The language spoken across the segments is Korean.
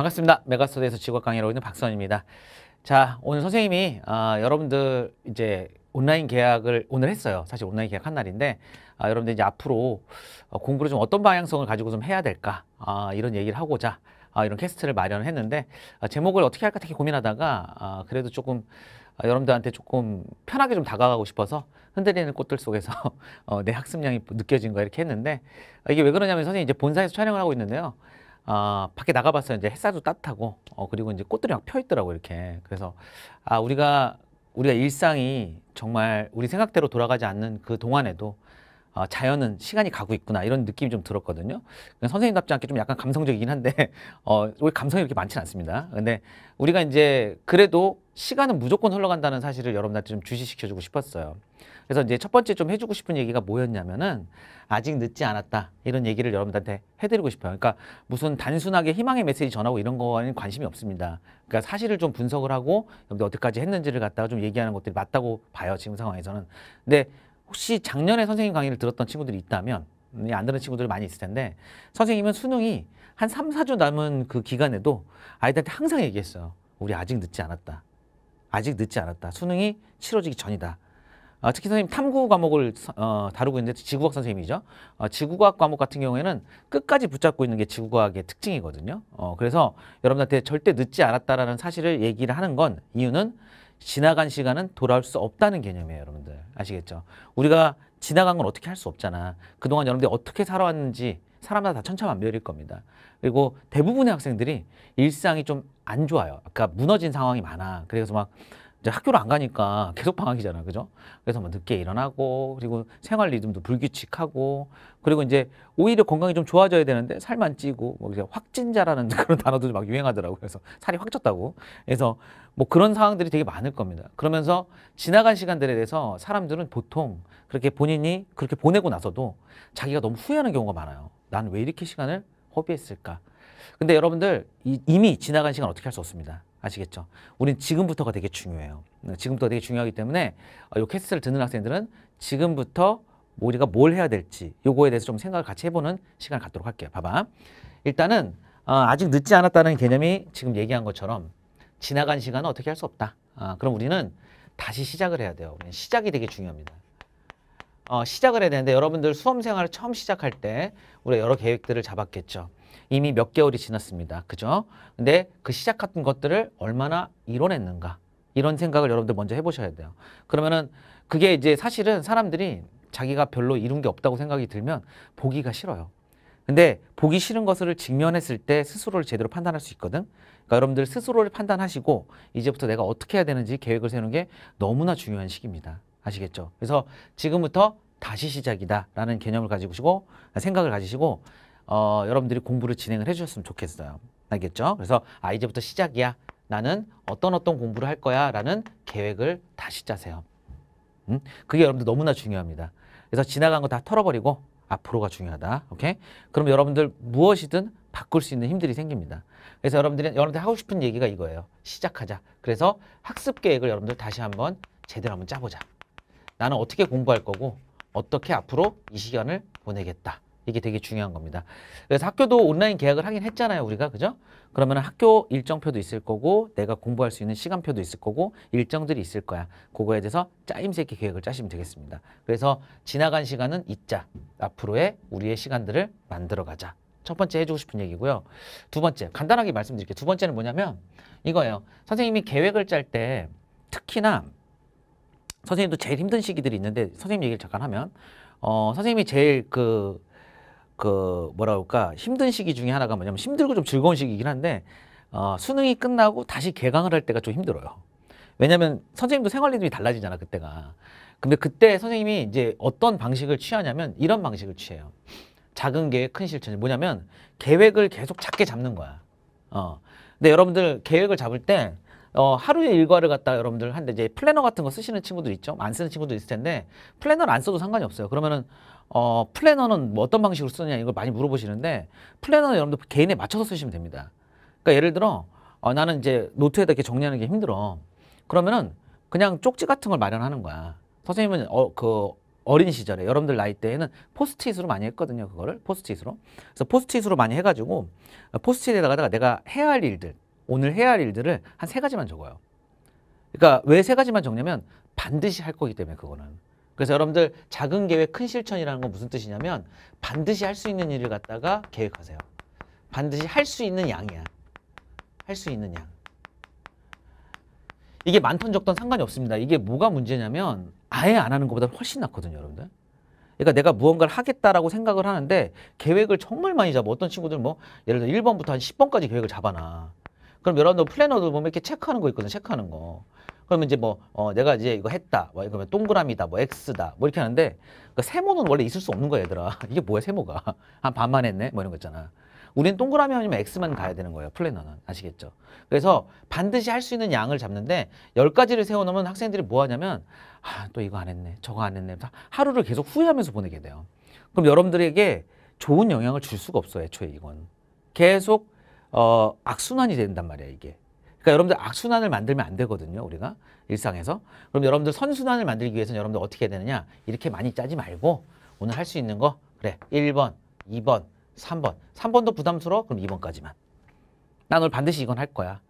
반갑습니다. 메가스터디에서 직업 강의하 있는 박선입니다. 자, 오늘 선생님이 아, 여러분들 이제 온라인 계약을 오늘 했어요. 사실 온라인 계약한 날인데 아, 여러분들 이제 앞으로 어, 공부를 좀 어떤 방향성을 가지고 좀 해야 될까 아, 이런 얘기를 하고자 아, 이런 캐스트를 마련했는데 아, 제목을 어떻게 할까 되게 고민하다가 아, 그래도 조금 아, 여러분들한테 조금 편하게 좀 다가가고 싶어서 흔들리는 꽃들 속에서 어, 내 학습량이 느껴진 거 이렇게 했는데 아, 이게 왜 그러냐면 선생님 이제 본사에서 촬영을 하고 있는데요. 아, 밖에 나가봤어요. 이제 햇살도 따뜻하고, 어, 그리고 이제 꽃들이 막 펴있더라고, 이렇게. 그래서, 아, 우리가, 우리가 일상이 정말 우리 생각대로 돌아가지 않는 그 동안에도 어, 자연은 시간이 가고 있구나 이런 느낌이 좀 들었거든요. 선생님답지 않게 좀 약간 감성적이긴 한데 어, 우리 감성이 이렇게 많지 않습니다. 근데 우리가 이제 그래도 시간은 무조건 흘러간다는 사실을 여러분한테좀 주시시켜주고 싶었어요. 그래서 이제 첫 번째 좀 해주고 싶은 얘기가 뭐였냐면은 아직 늦지 않았다 이런 얘기를 여러분들한테 해드리고 싶어요. 그러니까 무슨 단순하게 희망의 메시지 전하고 이런 거에는 관심이 없습니다. 그러니까 사실을 좀 분석을 하고 여러분들 어디까지 했는지를 갖다가 좀 얘기하는 것들이 맞다고 봐요 지금 상황에서는. 근데 혹시 작년에 선생님 강의를 들었던 친구들이 있다면 음, 안 들은 친구들 많이 있을 텐데 선생님은 수능이 한 3, 4주 남은 그 기간에도 아이들한테 항상 얘기했어요. 우리 아직 늦지 않았다. 아직 늦지 않았다. 수능이 치러지기 전이다. 아, 특히 선생님 탐구 과목을 어, 다루고 있는데 지구과학 선생님이죠. 어, 지구과학 과목 같은 경우에는 끝까지 붙잡고 있는 게 지구과학의 특징이거든요. 어, 그래서 여러분한테 절대 늦지 않았다라는 사실을 얘기를 하는 건 이유는 지나간 시간은 돌아올 수 없다는 개념이에요, 여러분들. 아시겠죠? 우리가 지나간 건 어떻게 할 수 없잖아. 그동안 여러분들이 어떻게 살아왔는지 사람마다 다 천차만별일 겁니다. 그리고 대부분의 학생들이 일상이 좀 안 좋아요. 아까 그러니까 무너진 상황이 많아. 그래서 막 이제 학교를 안 가니까 계속 방학이잖아. 그죠? 그래서 뭐 늦게 일어나고, 그리고 생활 리듬도 불규칙하고, 그리고 이제 오히려 건강이 좀 좋아져야 되는데 살만 찌고, 뭐 이제 확진자라는 그런 단어도 막 유행하더라고요. 그래서 살이 확 쪘다고. 그래서 뭐 그런 상황들이 되게 많을 겁니다. 그러면서 지나간 시간들에 대해서 사람들은 보통 그렇게 본인이 그렇게 보내고 나서도 자기가 너무 후회하는 경우가 많아요. 난 왜 이렇게 시간을 허비했을까? 근데 여러분들 이미 지나간 시간 어떻게 할 수 없습니다. 아시겠죠? 우린 지금부터가 되게 중요해요. 네, 지금부터 되게 중요하기 때문에 이 어, 캐스트를 듣는 학생들은 지금부터 우리가 뭘 해야 될지 요거에 대해서 좀 생각을 같이 해보는 시간을 갖도록 할게요. 봐봐. 일단은 어, 아직 늦지 않았다는 개념이 지금 얘기한 것처럼 지나간 시간은 어떻게 할 수 없다. 아, 그럼 우리는 다시 시작을 해야 돼요. 시작이 되게 중요합니다. 어, 시작을 해야 되는데 여러분들 수험생활을 처음 시작할 때 우리가 여러 계획들을 잡았겠죠. 이미 몇 개월이 지났습니다. 그죠? 근데 그 시작했던 것들을 얼마나 이뤄냈는가 이런 생각을 여러분들 먼저 해보셔야 돼요. 그러면은 그게 이제 사실은 사람들이 자기가 별로 이룬 게 없다고 생각이 들면 보기가 싫어요. 근데 보기 싫은 것을 직면했을 때 스스로를 제대로 판단할 수 있거든. 그러니까 여러분들 스스로를 판단하시고 이제부터 내가 어떻게 해야 되는지 계획을 세우는 게 너무나 중요한 시기입니다. 아시겠죠? 그래서 지금부터 다시 시작이다라는 개념을 가지시고 생각을 가지시고 어, 여러분들이 공부를 진행을 해주셨으면 좋겠어요. 알겠죠? 그래서 아 이제부터 시작이야. 나는 어떤 어떤 공부를 할 거야 라는 계획을 다시 짜세요. 음? 그게 여러분들 너무나 중요합니다. 그래서 지나간 거 다 털어버리고 앞으로가 중요하다. 오케이? 그럼 여러분들 무엇이든 바꿀 수 있는 힘들이 생깁니다. 그래서 여러분들이 여러분들 하고 싶은 얘기가 이거예요. 시작하자. 그래서 학습 계획을 여러분들 다시 한번 제대로 한번 짜보자. 나는 어떻게 공부할 거고 어떻게 앞으로 이 시간을 보내겠다. 이게 되게 중요한 겁니다. 그래서 학교도 온라인 계약을 하긴 했잖아요, 우리가. 그죠? 그러면 학교 일정표도 있을 거고 내가 공부할 수 있는 시간표도 있을 거고 일정들이 있을 거야. 그거에 대해서 짜임새 있게 계획을 짜시면 되겠습니다. 그래서 지나간 시간은 잊자. 앞으로의 우리의 시간들을 만들어 가자. 첫 번째 해주고 싶은 얘기고요. 두 번째, 간단하게 말씀드릴게요. 두 번째는 뭐냐면 이거예요. 선생님이 계획을 짤 때 특히나 선생님도 제일 힘든 시기들이 있는데 선생님 얘기를 잠깐 하면 어, 선생님이 제일 그그 뭐라 그럴까 힘든 시기 중에 하나가 뭐냐면 힘들고 좀 즐거운 시기이긴 한데 어, 수능이 끝나고 다시 개강을 할 때가 좀 힘들어요. 왜냐면 선생님도 생활 리듬이 달라지잖아 그때가. 근데 그때 선생님이 이제 어떤 방식을 취하냐면 이런 방식을 취해요. 작은 계획 큰 실천이 뭐냐면 계획을 계속 작게 잡는 거야. 어. 근데 여러분들 계획을 잡을 때 어, 하루의 일과를 갖다 여러분들 한데 이제 플래너 같은 거 쓰시는 친구들 있죠? 안 쓰는 친구들 있을 텐데 플래너를 안 써도 상관이 없어요. 그러면은 어, 플래너는 뭐 어떤 방식으로 쓰느냐 이걸 많이 물어보시는데 플래너는 여러분들 개인에 맞춰서 쓰시면 됩니다. 그러니까 예를 들어 어, 나는 이제 노트에다 이렇게 정리하는 게 힘들어. 그러면은 그냥 쪽지 같은 걸 마련하는 거야. 선생님은 어, 그 어린 시절에 여러분들 나이 때에는 포스트잇으로 많이 했거든요. 그거를 포스트잇으로. 그래서 포스트잇으로 많이 해가지고 어, 포스트잇에다가 내가 해야 할 일들, 오늘 해야 할 일들을 한 세 가지만 적어요. 그러니까 왜 세 가지만 적냐면 반드시 할 거기 때문에 그거는. 그래서 여러분들 작은 계획 큰 실천이라는 건 무슨 뜻이냐면 반드시 할 수 있는 일을 갖다가 계획하세요. 반드시 할 수 있는 양이야. 할 수 있는 양. 이게 많던 적던 상관이 없습니다. 이게 뭐가 문제냐면 아예 안 하는 것보다 훨씬 낫거든요, 여러분들. 그러니까 내가 무언가를 하겠다라고 생각을 하는데 계획을 정말 많이 잡아. 어떤 친구들 뭐 예를 들어 1번부터 한 10번까지 계획을 잡아놔. 그럼 여러분들 플래너도 보면 이렇게 체크하는 거 있거든요. 체크하는 거. 그러면 이제 뭐 어, 내가 이제 이거 했다. 뭐 이거면 동그라미다. 뭐 X다. 뭐 이렇게 하는데 그 세모는 원래 있을 수 없는 거야, 얘들아. 이게 뭐야, 세모가. 한 반만 했네. 뭐 이런 거 있잖아. 우린 동그라미 아니면 X만 가야 되는 거예요. 플래너는. 아시겠죠? 그래서 반드시 할 수 있는 양을 잡는데 열가지를 세워놓으면 학생들이 뭐 하냐면 아, 또 이거 안 했네. 저거 안 했네. 하루를 계속 후회하면서 보내게 돼요. 그럼 여러분들에게 좋은 영향을 줄 수가 없어요. 애초에 이건. 계속 어, 악순환이 된단 말이야 이게. 그러니까 여러분들 악순환을 만들면 안 되거든요, 우리가 일상에서. 그럼 여러분들 선순환을 만들기 위해서는 여러분들 어떻게 해야 되느냐? 이렇게 많이 짜지 말고 오늘 할 수 있는 거 그래. 1번, 2번, 3번. 3번도 부담스러워? 그럼 2번까지만. 난 오늘 반드시 이건 할 거야.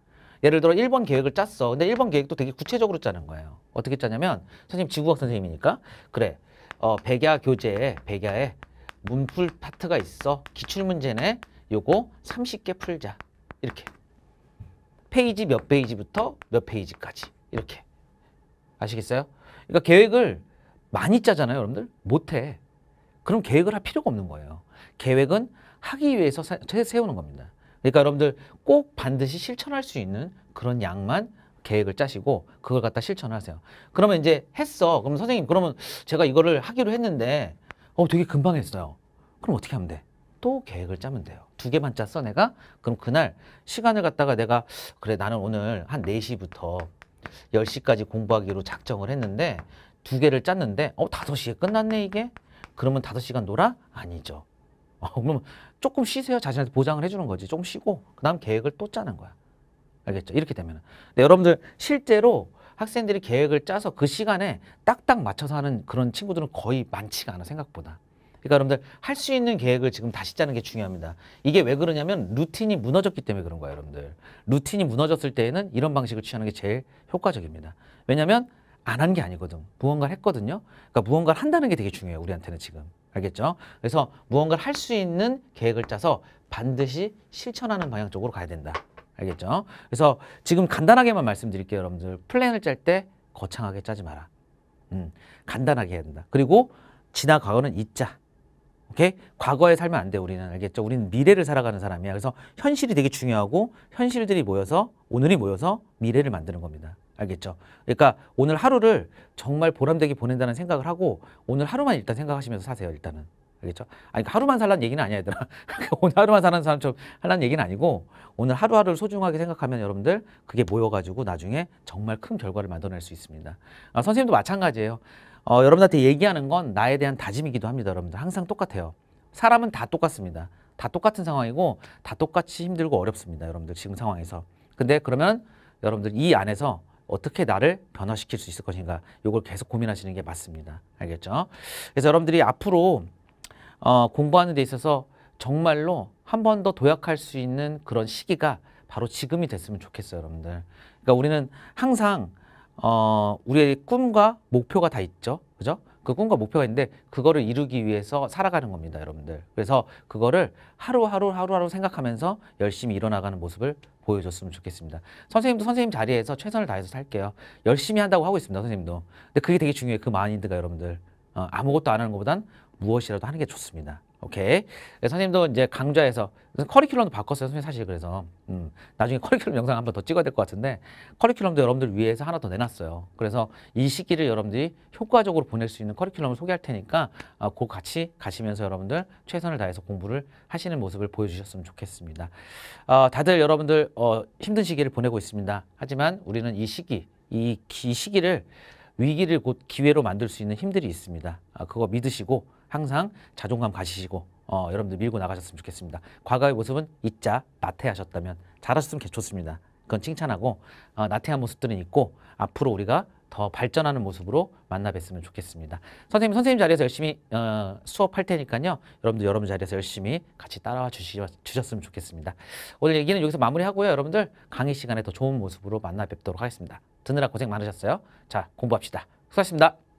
예를 들어 1번 계획을 짰어. 근데 1번 계획도 되게 구체적으로 짜는 거예요. 어떻게 짜냐면 선생님 지구학 선생님이니까 그래. 어, 백야 교재에 백야에 문풀 파트가 있어. 기출문제네. 요거 30개 풀자. 이렇게. 페이지 몇 페이지부터 몇 페이지까지. 이렇게. 아시겠어요? 그러니까 계획을 많이 짜잖아요, 여러분들. 못해. 그럼 계획을 할 필요가 없는 거예요. 계획은 하기 위해서 세우는 겁니다. 그러니까 여러분들 꼭 반드시 실천할 수 있는 그런 양만 계획을 짜시고 그걸 갖다 실천하세요. 그러면 이제 했어. 그럼 선생님 그러면 제가 이거를 하기로 했는데 어 되게 금방 했어요. 그럼 어떻게 하면 돼? 또 계획을 짜면 돼요. 두 개만 짰어 내가? 그럼 그날 시간을 갖다가 내가 그래 나는 오늘 한 네시부터열시까지 공부하기로 작정을 했는데 두 개를 짰는데 어 다섯 시에 끝났네 이게? 그러면 다섯 시간 놀아? 아니죠. 어, 그러면 조금 쉬세요. 자신한테 보장을 해주는 거지. 조금 쉬고 그 다음 계획을 또 짜는 거야. 알겠죠? 이렇게 되면 근데 네, 여러분들 실제로 학생들이 계획을 짜서 그 시간에 딱딱 맞춰서 하는 그런 친구들은 거의 많지가 않아 생각보다. 그러니까 여러분들 할 수 있는 계획을 지금 다시 짜는 게 중요합니다. 이게 왜 그러냐면 루틴이 무너졌기 때문에 그런 거예요, 여러분들. 루틴이 무너졌을 때에는 이런 방식을 취하는 게 제일 효과적입니다. 왜냐면 안 한 게 아니거든. 무언가를 했거든요. 그러니까 무언가를 한다는 게 되게 중요해요, 우리한테는 지금. 알겠죠? 그래서 무언가를 할 수 있는 계획을 짜서 반드시 실천하는 방향 쪽으로 가야 된다. 알겠죠? 그래서 지금 간단하게만 말씀드릴게요, 여러분들. 플랜을 짤 때 거창하게 짜지 마라. 음, 간단하게 해야 된다. 그리고 지나가거는 잊자. 오케이? 과거에 살면 안 돼, 우리는. 알겠죠? 우리는 미래를 살아가는 사람이야. 그래서 현실이 되게 중요하고 현실들이 모여서 오늘이 모여서 미래를 만드는 겁니다. 알겠죠? 그러니까 오늘 하루를 정말 보람되게 보낸다는 생각을 하고 오늘 하루만 일단 생각하시면서 사세요, 일단은. 알겠죠? 아니, 그러니까 하루만 살라는 얘기는 아니야, 얘들아. 오늘 하루만 사는 사람처럼 하라는 얘기는 아니고 오늘 하루하루를 소중하게 생각하면 여러분들 그게 모여가지고 나중에 정말 큰 결과를 만들어낼 수 있습니다. 아, 선생님도 마찬가지예요. 어, 여러분한테 얘기하는 건 나에 대한 다짐이기도 합니다. 여러분들 항상 똑같아요. 사람은 다 똑같습니다. 다 똑같은 상황이고 다 똑같이 힘들고 어렵습니다. 여러분들 지금 상황에서. 근데 그러면 여러분들 이 안에서 어떻게 나를 변화시킬 수 있을 것인가 이걸 계속 고민하시는 게 맞습니다. 알겠죠? 그래서 여러분들이 앞으로 어, 공부하는 데 있어서 정말로 한 번 더 도약할 수 있는 그런 시기가 바로 지금이 됐으면 좋겠어요. 여러분들. 그러니까 우리는 항상 어, 우리의 꿈과 목표가 다 있죠. 그죠? 그 꿈과 목표가 있는데 그거를 이루기 위해서 살아가는 겁니다, 여러분들. 그래서 그거를 하루하루 하루하루 생각하면서 열심히 일어나가는 모습을 보여줬으면 좋겠습니다. 선생님도 선생님 자리에서 최선을 다해서 살게요. 열심히 한다고 하고 있습니다, 선생님도. 근데 그게 되게 중요해요. 그 마인드가 여러분들. 어, 아무것도 안 하는 것보단 무엇이라도 하는 게 좋습니다. 오케이. 선생님도 이제 강좌에서 커리큘럼도 바꿨어요. 선생님 사실 그래서 음, 나중에 커리큘럼 영상 한번 더 찍어야 될 것 같은데 커리큘럼도 여러분들 위해서 하나 더 내놨어요. 그래서 이 시기를 여러분들이 효과적으로 보낼 수 있는 커리큘럼을 소개할 테니까 아, 그 같이 가시면서 여러분들 최선을 다해서 공부를 하시는 모습을 보여주셨으면 좋겠습니다. 어, 다들 여러분들 어, 힘든 시기를 보내고 있습니다. 하지만 우리는 이 시기, 이, 이 시기를 위기를 곧 기회로 만들 수 있는 힘들이 있습니다. 아, 그거 믿으시고 항상 자존감 가지시고 어, 여러분들 밀고 나가셨으면 좋겠습니다. 과거의 모습은 잊자 나태하셨다면 잘하셨으면 좋습니다. 그건 칭찬하고 어, 나태한 모습들은 있고 앞으로 우리가 더 발전하는 모습으로 만나 뵀으면 좋겠습니다. 선생님, 선생님 자리에서 열심히 어, 수업할 테니까요. 여러분들 여러분 자리에서 열심히 같이 따라와 주시, 주셨으면 좋겠습니다. 오늘 얘기는 여기서 마무리하고요. 여러분들 강의 시간에 더 좋은 모습으로 만나 뵙도록 하겠습니다. 듣느라 고생 많으셨어요. 자, 공부합시다. 수고하셨습니다.